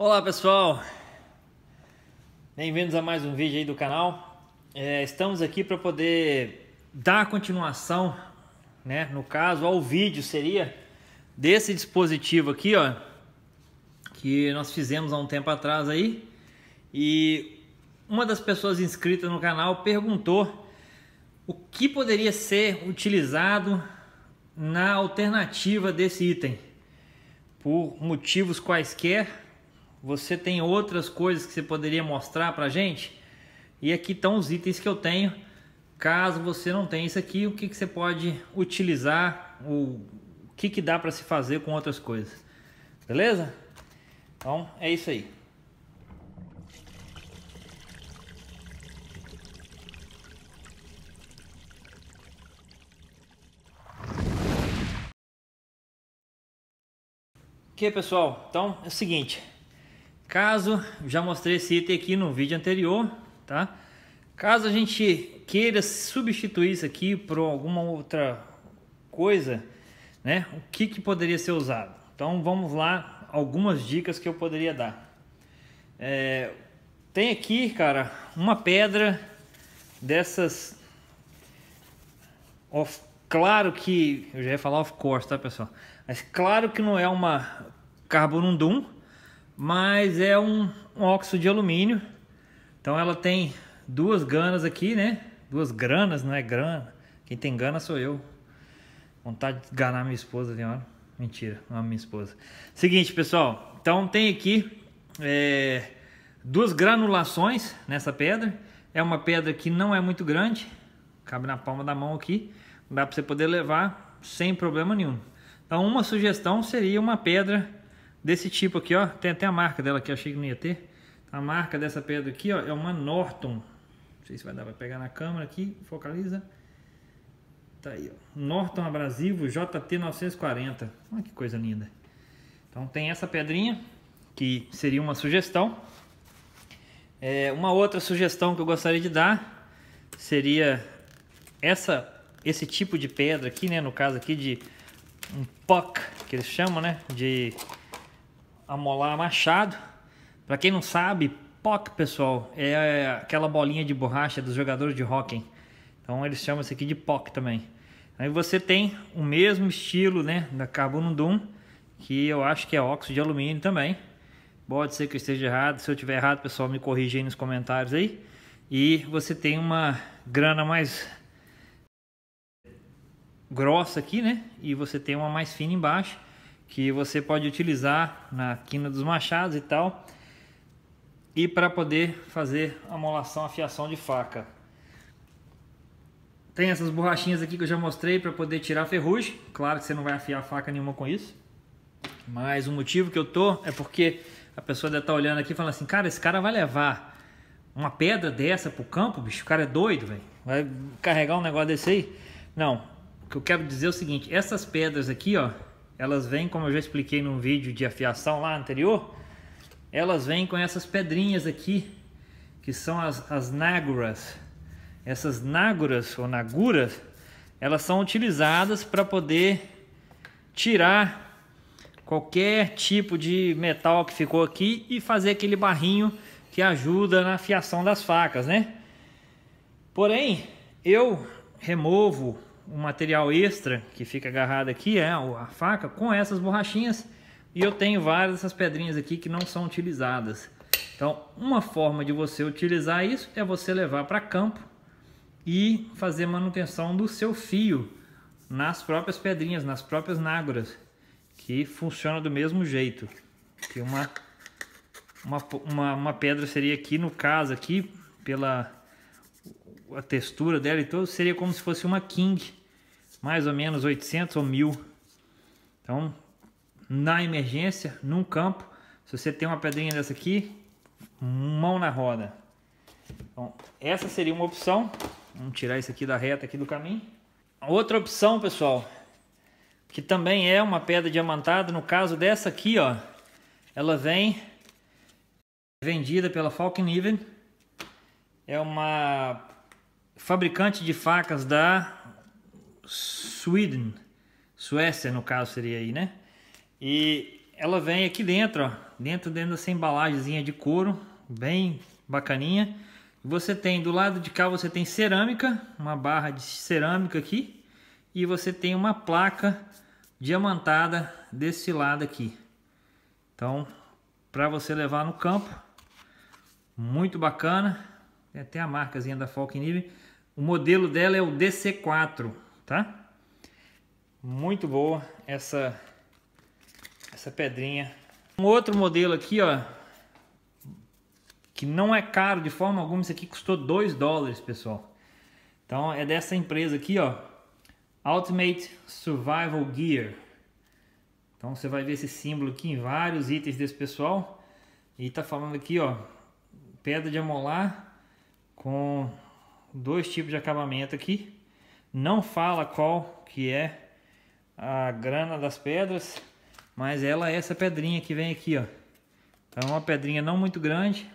Olá pessoal, bem-vindos a mais um vídeo aí do canal. É, estamos aqui para poder dar continuação, né? No caso, ao vídeo seria desse dispositivo aqui, ó, que nós fizemos há um tempo atrás aí. E uma das pessoas inscritas no canal perguntou o que poderia ser utilizado na alternativa desse item por motivos quaisquer você tem outras coisas que você poderia mostrar para gente? E aqui estão os itens que eu tenho. Caso você não tenha isso aqui, o que, que você pode utilizar? O, o que, que dá para se fazer com outras coisas? Beleza? Então é isso aí. Ok, pessoal, então é o seguinte: Caso, já mostrei esse item aqui no vídeo anterior, tá? Caso a gente queira substituir isso aqui por alguma outra coisa, né? O que, que poderia ser usado? Então vamos lá, algumas dicas que eu poderia dar. É, tem aqui, cara, uma pedra dessas... claro que... Eu já ia falar of course, tá, pessoal? Mas claro que não é uma carbonundum, mas é um, um óxido de alumínio. Então ela tem duas ganas aqui, né? Duas granas, não é grana. Quem tem gana sou eu. Vontade de enganar minha esposa, viu? Mentira, não é minha esposa. Seguinte, pessoal. Então tem aqui é, duas granulações nessa pedra. É uma pedra que não é muito grande. Cabe na palma da mão aqui. Dá para você poder levar sem problema nenhum. Então uma sugestão seria uma pedra desse tipo aqui, ó. Tem até a marca dela que eu achei que não ia ter. A marca dessa pedra aqui, ó, é uma Norton. Não sei se vai dar para pegar na câmera aqui, focaliza. Tá aí, ó. Norton abrasivo JT940. Olha que coisa linda. Então tem essa pedrinha, que seria uma sugestão. É, uma outra sugestão que eu gostaria de dar seria essa, esse tipo de pedra aqui, né? No caso aqui de um puck, que eles chamam, né? De amolar machado. Para quem não sabe, POC, pessoal, é aquela bolinha de borracha dos jogadores de hockey. Então eles chamam isso aqui de POC também. Aí você tem o mesmo estilo, né, da Carbono Doom, que eu acho que é óxido de alumínio também. Pode ser que eu esteja errado, se eu tiver errado, pessoal, me corrija aí nos comentários aí. E você tem uma grana mais grossa aqui, né? E você tem uma mais fina embaixo que você pode utilizar na quina dos machados e tal, e para poder fazer a molação, afiação de faca. Tem essas borrachinhas aqui que eu já mostrei para poder tirar a ferrugem. Claro que você não vai afiar faca nenhuma com isso. Mas o motivo que eu tô é porque a pessoa deve estar tá olhando aqui e falando assim, cara, esse cara vai levar uma pedra dessa pro campo, bicho, o cara é doido, velho. Vai carregar um negócio desse aí? Não. O que eu quero dizer é o seguinte, essas pedras aqui, ó, elas vêm, como eu já expliquei num vídeo de afiação lá anterior, elas vêm com essas pedrinhas aqui, que são as, as náguras. Essas náguras ou naguras, elas são utilizadas para poder tirar qualquer tipo de metal que ficou aqui e fazer aquele barrinho que ajuda na afiação das facas, né? Porém, eu removo um material extra que fica agarrado aqui, é a faca, com essas borrachinhas. E eu tenho várias dessas pedrinhas aqui que não são utilizadas. Então, uma forma de você utilizar isso é você levar para campo e fazer manutenção do seu fio nas próprias pedrinhas, nas próprias nágoras, que funciona do mesmo jeito. Que uma, uma, uma, uma pedra seria aqui, no caso aqui, pela a textura dela e tudo, seria como se fosse uma King, mais ou menos 800 ou 1000. Então, na emergência, num campo, se você tem uma pedrinha dessa aqui, mão na roda. Então, essa seria uma opção. Vamos tirar isso aqui da reta aqui do caminho. Outra opção, pessoal, que também é uma pedra diamantada, no caso dessa aqui, ó, ela vem vendida pela Falcon Even. É uma fabricante de facas da Sweden, Suécia no caso seria aí, né? E ela vem aqui dentro, ó, dentro dentro dessa embalagemzinha de couro, bem bacaninha. Você tem do lado de cá você tem cerâmica, uma barra de cerâmica aqui, e você tem uma placa diamantada desse lado aqui. Então, para você levar no campo, muito bacana. É, tem até a marcazinha da Falkenive. O modelo dela é o DC4, tá? Muito boa essa essa pedrinha. Um outro modelo aqui, ó, que não é caro de forma alguma, isso aqui custou 2 dólares, pessoal. Então é dessa empresa aqui, ó, Ultimate Survival Gear. Então você vai ver esse símbolo aqui em vários itens desse pessoal. E tá falando aqui, ó, pedra de amolar com dois tipos de acabamento aqui. Não fala qual que é a grana das pedras, mas ela é essa pedrinha que vem aqui, ó. Então é uma pedrinha não muito grande.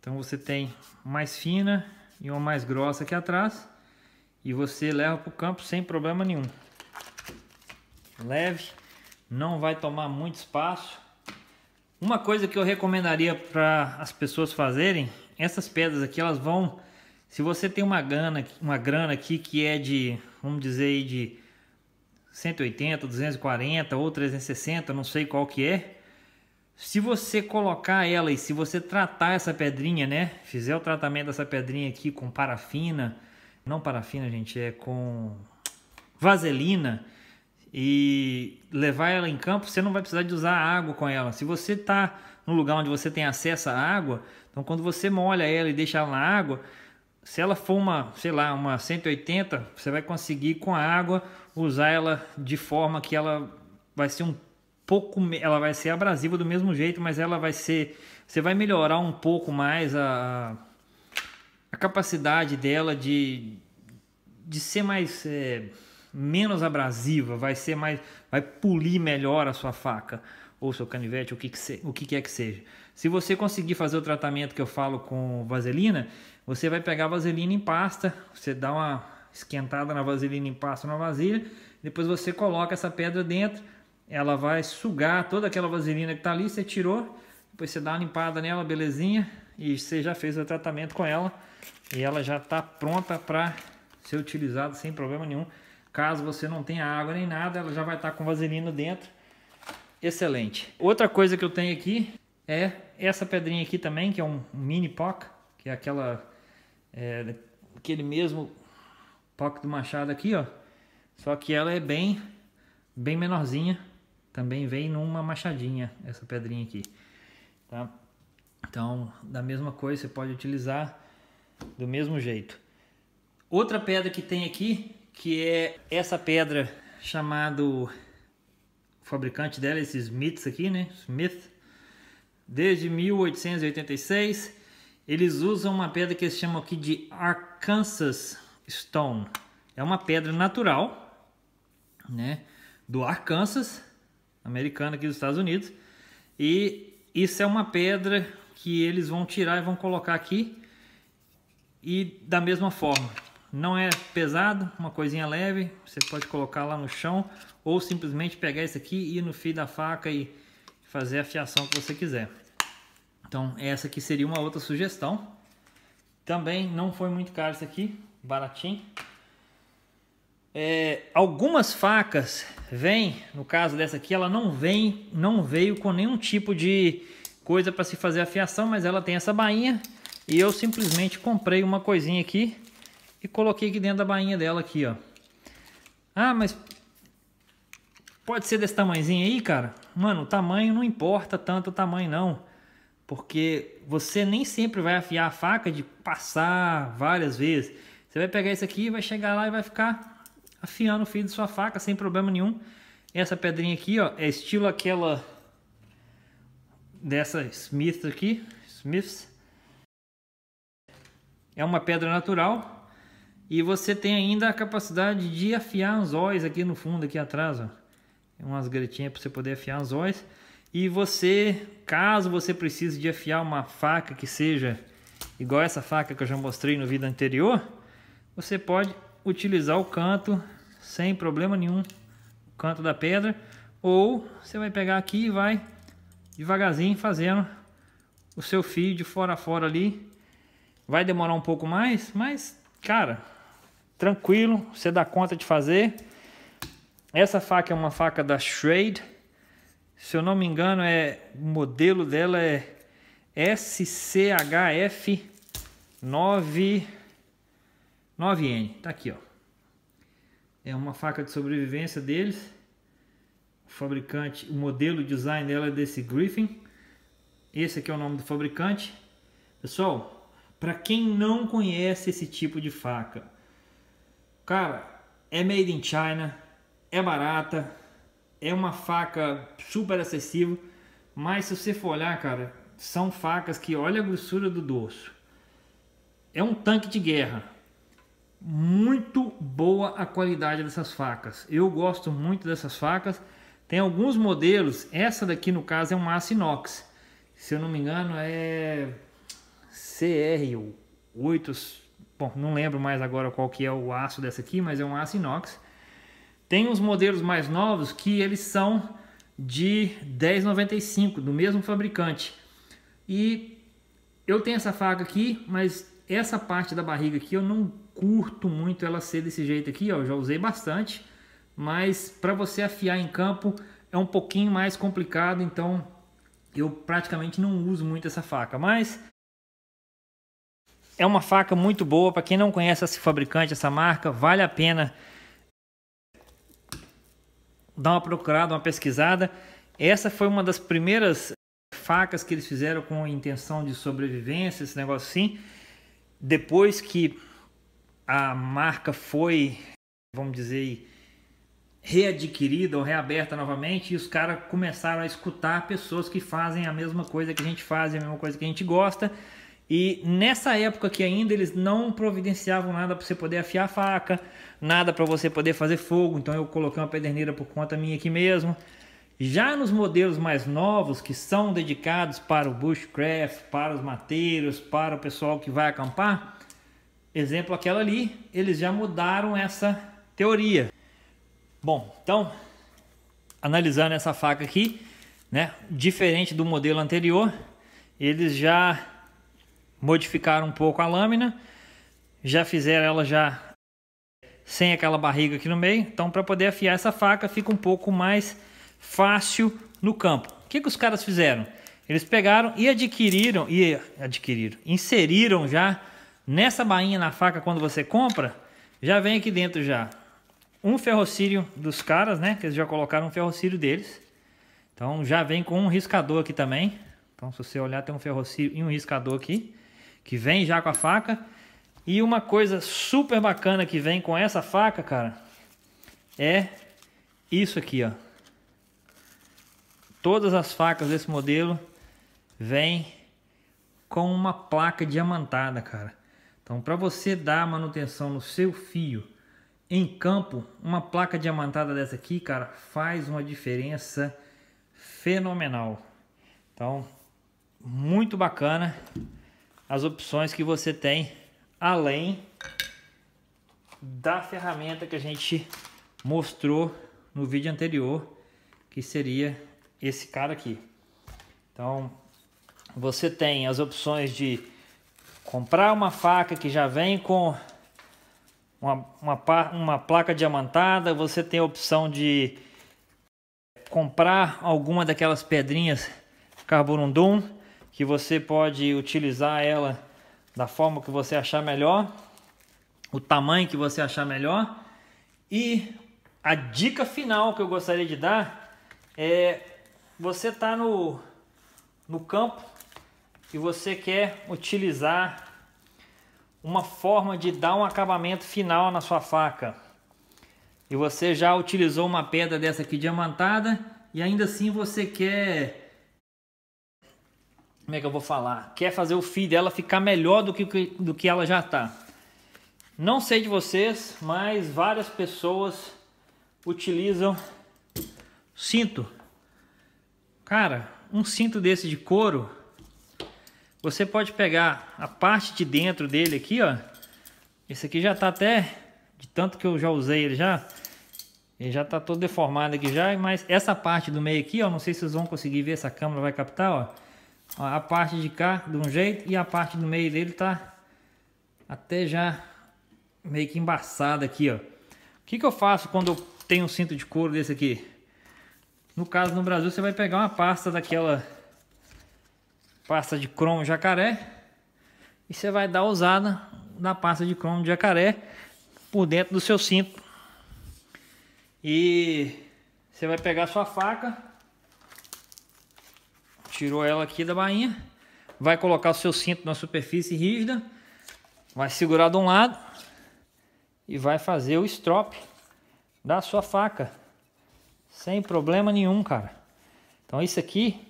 Então você tem mais fina e uma mais grossa aqui atrás. E você leva para o campo sem problema nenhum. Leve, não vai tomar muito espaço. Uma coisa que eu recomendaria para as pessoas fazerem essas pedras aqui, elas vão... Se você tem uma grana, uma grana aqui que é de, vamos dizer aí, de 180, 240 ou 360, não sei qual que é. Se você colocar ela e se você tratar essa pedrinha, né? Fizer o tratamento dessa pedrinha aqui com parafina, não parafina, gente, é com vaselina e levar ela em campo, você não vai precisar de usar água com ela. Se você tá no lugar onde você tem acesso à água, então, quando você molha ela e deixa ela na água, se ela for uma, sei lá, uma 180, você vai conseguir com a água usar ela de forma que ela vai ser um pouco, ela vai ser abrasiva do mesmo jeito, mas ela vai ser, você vai melhorar um pouco mais a, a capacidade dela de, de ser mais é, menos abrasiva, vai ser mais, vai polir melhor a sua faca ou seu canivete, o que, que se, o que, que é que seja. Se você conseguir fazer o tratamento que eu falo com vaselina, você vai pegar a vaselina em pasta, você dá uma esquentada na vaselina em pasta na vasilha, depois você coloca essa pedra dentro, ela vai sugar toda aquela vaselina que está ali, você tirou, depois você dá uma limpada nela, belezinha, e você já fez o tratamento com ela e ela já está pronta para ser utilizada sem problema nenhum. Caso você não tenha água nem nada, ela já vai estar tá com vaselina dentro. Excelente. Outra coisa que eu tenho aqui é essa pedrinha aqui também, que é um mini POC, que é aquela. É, aquele mesmo POC do Machado aqui, ó. Só que ela é bem, bem menorzinha. Também vem numa machadinha essa pedrinha aqui, tá? Então, da mesma coisa, você pode utilizar do mesmo jeito. Outra pedra que tem aqui, que é essa pedra chamado o fabricante dela, esse Smith aqui, né? Smith desde 1886. Eles usam uma pedra que eles chamam aqui de Arkansas Stone. É uma pedra natural, né? Do Arkansas, americana aqui dos Estados Unidos. E isso é uma pedra que eles vão tirar e vão colocar aqui. E da mesma forma, não é pesado, uma coisinha leve, você pode colocar lá no chão ou simplesmente pegar isso aqui e ir no fio da faca e fazer a fiação que você quiser. Então essa aqui seria uma outra sugestão. Também não foi muito caro isso aqui, baratinho. É, algumas facas vêm, no caso dessa aqui, ela não vem, não veio com nenhum tipo de coisa para se fazer a fiação, mas ela tem essa bainha e eu simplesmente comprei uma coisinha aqui e coloquei aqui dentro da bainha dela aqui, ó. Ah, mas pode ser desse tamanhozinho aí, cara? Mano, o tamanho não importa tanto o tamanho, não. Porque você nem sempre vai afiar a faca de passar várias vezes. Você vai pegar isso aqui, vai chegar lá e vai ficar afiando o fio de sua faca sem problema nenhum. Essa pedrinha aqui, ó, é estilo aquela dessa Smith aqui, Smiths. É uma pedra natural e você tem ainda a capacidade de afiar anzóis aqui no fundo, aqui atrás, ó umas gretinhas para você poder afiar os olhos. E você, caso você precise de afiar uma faca que seja igual essa faca que eu já mostrei no vídeo anterior, você pode utilizar o canto sem problema nenhum, o canto da pedra, ou você vai pegar aqui e vai devagarzinho fazendo o seu fio de fora a fora ali. Vai demorar um pouco mais, mas cara, tranquilo, você dá conta de fazer. Essa faca é uma faca da Shrade. Se eu não me engano, é o modelo dela é SCHF 9 9N. Tá aqui, ó. É uma faca de sobrevivência deles. O fabricante, o modelo design dela é desse Griffin. Esse aqui é o nome do fabricante. Pessoal, para quem não conhece esse tipo de faca, cara, é made in China é barata, é uma faca super acessível, mas se você for olhar, cara, são facas que olha a grossura do dorso. É um tanque de guerra. Muito boa a qualidade dessas facas. Eu gosto muito dessas facas. Tem alguns modelos, essa daqui no caso é uma aço inox. Se eu não me engano é CR8, bom, não lembro mais agora qual que é o aço dessa aqui, mas é um aço inox. Tem os modelos mais novos que eles são de 10,95 do mesmo fabricante. E eu tenho essa faca aqui, mas essa parte da barriga aqui eu não curto muito ela ser desse jeito aqui, ó, eu já usei bastante, mas para você afiar em campo é um pouquinho mais complicado, então eu praticamente não uso muito essa faca, mas é uma faca muito boa para quem não conhece esse fabricante, essa marca, vale a pena dá uma procurada, uma pesquisada. Essa foi uma das primeiras facas que eles fizeram com a intenção de sobrevivência, esse negócio assim. Depois que a marca foi, vamos dizer, readquirida ou reaberta novamente, e os caras começaram a escutar pessoas que fazem a mesma coisa que a gente faz, a mesma coisa que a gente gosta, e nessa época que ainda eles não providenciavam nada para você poder afiar a faca, nada para você poder fazer fogo, então eu coloquei uma pederneira por conta minha aqui mesmo. Já nos modelos mais novos, que são dedicados para o bushcraft, para os mateiros, para o pessoal que vai acampar, exemplo aquela ali, eles já mudaram essa teoria. Bom, então, analisando essa faca aqui, né, diferente do modelo anterior, eles já modificaram um pouco a lâmina, já fizeram ela já sem aquela barriga aqui no meio. Então, para poder afiar essa faca, fica um pouco mais fácil no campo. O que, que os caras fizeram? Eles pegaram e adquiriram, e adquiriram, inseriram já nessa bainha na faca quando você compra, já vem aqui dentro já um ferrocírio dos caras, né? Que eles já colocaram um ferrocírio deles. Então já vem com um riscador aqui também. Então se você olhar tem um ferrocírio e um riscador aqui que vem já com a faca. E uma coisa super bacana que vem com essa faca, cara, é isso aqui, ó. Todas as facas desse modelo vêm com uma placa diamantada, cara. Então, para você dar manutenção no seu fio em campo, uma placa diamantada dessa aqui, cara, faz uma diferença fenomenal. Então, muito bacana as opções que você tem além da ferramenta que a gente mostrou no vídeo anterior, que seria esse cara aqui. Então, você tem as opções de comprar uma faca que já vem com uma, uma, uma placa diamantada, você tem a opção de comprar alguma daquelas pedrinhas carbonundum, que você pode utilizar ela da forma que você achar melhor, o tamanho que você achar melhor. E a dica final que eu gostaria de dar é você tá no no campo e você quer utilizar uma forma de dar um acabamento final na sua faca. E você já utilizou uma pedra dessa aqui diamantada e ainda assim você quer como é que eu vou falar? Quer fazer o feed dela ficar melhor do que, do que ela já está. Não sei de vocês, mas várias pessoas utilizam cinto. Cara, um cinto desse de couro, você pode pegar a parte de dentro dele aqui, ó. Esse aqui já tá até, de tanto que eu já usei ele já, ele já tá todo deformado aqui já, mas essa parte do meio aqui, ó, não sei se vocês vão conseguir ver, essa câmera vai captar, ó. Ó, a parte de cá de um jeito e a parte do meio dele tá até já meio que embaçada aqui, ó. O que, que eu faço quando eu tenho um cinto de couro desse aqui? No caso, no Brasil, você vai pegar uma pasta daquela pasta de cromo jacaré e você vai dar usada na pasta de cromo de jacaré por dentro do seu cinto. E você vai pegar sua faca Tirou ela aqui da bainha. Vai colocar o seu cinto na superfície rígida. Vai segurar de um lado. E vai fazer o strop da sua faca. Sem problema nenhum, cara. Então isso aqui,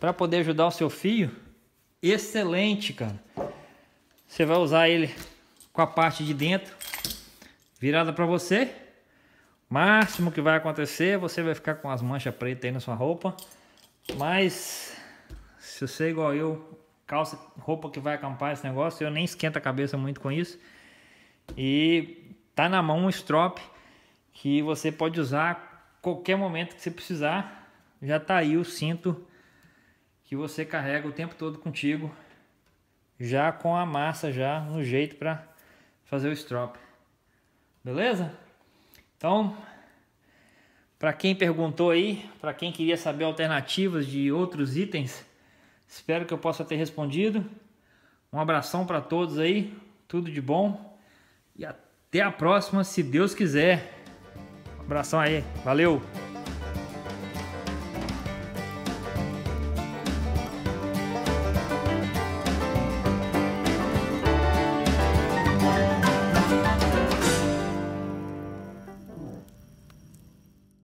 para poder ajudar o seu fio, excelente, cara. Você vai usar ele com a parte de dentro virada para você. Máximo que vai acontecer, você vai ficar com as manchas pretas aí na sua roupa. Mas se você é igual eu, calça, roupa que vai acampar esse negócio, eu nem esquento a cabeça muito com isso. E tá na mão um strop que você pode usar qualquer momento que você precisar. Já tá aí o cinto que você carrega o tempo todo contigo, já com a massa já no jeito para fazer o strop. Beleza? Então, para quem perguntou aí, para quem queria saber alternativas de outros itens, espero que eu possa ter respondido. Um abração para todos aí, tudo de bom e até a próxima, se Deus quiser. Um abração aí, valeu!